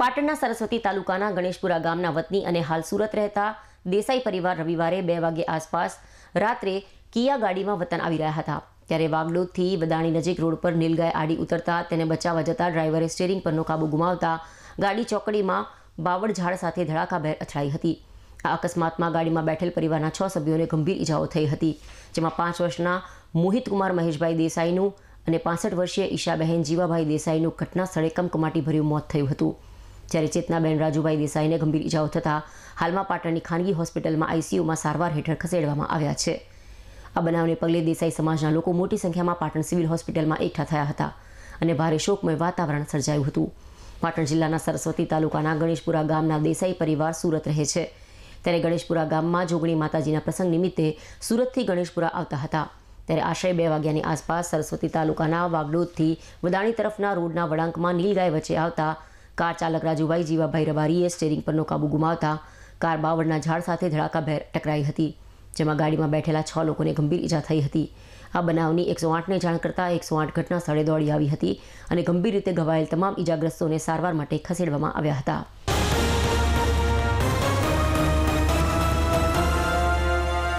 પાટણના સરસ્વતી તાલુકાના ગણેશપુરા ગામના વતની અને હાલ સુરત રહેતા દેસાઈ પરિવાર રવિવારે બે વાગે આસપાસ રાત્રે કિયા ગાડીમાં વતન આવી રહ્યા હતા ત્યારે વાગડોદથી વદાણી નજીક રોડ પર નીલગાય આડી ઉતરતા તેને બચાવવા જતા ડ્રાઈવરે સ્ટેરિંગ પરનો કાબુ ગુમાવતા ગાડી ચોકડીમાં બાવળ ઝાડ સાથે ધડાકા ધડાકાભેર અથડાઈ હતી આ અકસ્માતમાં ગાડીમાં બેઠેલ પરિવારના છ સભ્યોને ગંભીર ઇજાઓ થઈ હતી જેમાં પાંચ વર્ષના મોહિત કુમાર મહેશભાઈ દેસાઈનું અને પાંસઠ વર્ષીય ઈશાબહેન જીવાભાઈ દેસાઈનું ઘટના સ્થળે કમકમાટી મોત થયું હતું જ્યારે ચેતનાબેન રાજુભાઈ દેસાઈને ગંભીર ઇજાઓ થતાં હાલમાં પાટણની ખાનગી હોસ્પિટલમાં આઈસીયુમાં સારવાર હેઠળ ખસેડવામાં આવ્યા છે આ બનાવને પગલે દેસાઈ સમાજના લોકો મોટી સંખ્યામાં પાટણ સિવિલ હોસ્પિટલમાં એકઠા થયા હતા અને ભારે શોકમય વાતાવરણ સર્જાયું હતું પાટણ જિલ્લાના સરસ્વતી તાલુકાના ગણેશપુરા ગામના દેસાઈ પરિવાર સુરત રહે છે ત્યારે ગણેશપુરા ગામમાં જોગણી માતાજીના પ્રસંગ નિમિત્તે સુરતથી ગણેશપુરા આવતા હતા ત્યારે આશરે બે વાગ્યાની આસપાસ સરસ્વતી તાલુકાના વાગડોદથી વદાણી તરફના રોડના વળાંકમાં નીલગાય વચ્ચે આવતા કાર ચાલક રાજુભાઈ જીવાભાઈ રબારીએ સ્ટેરિંગ પરનો કાબુ ગુમાવતા કાર બાવળના ઝાડ સાથે ધડાકાભેર ટકરાઈ હતી જેમાં ગાડીમાં બેઠેલા છ લોકોને ગંભીર ઈજા થઈ હતી આ બનાવની એકસો આઠને જાણ કરતાં એકસો આઠ ઘટના સ્થળે દોડી આવી હતી અને ગંભીર રીતે ઘવાયેલ તમામ ઈજાગ્રસ્તોને સારવાર માટે ખસેડવામાં આવ્યા હતા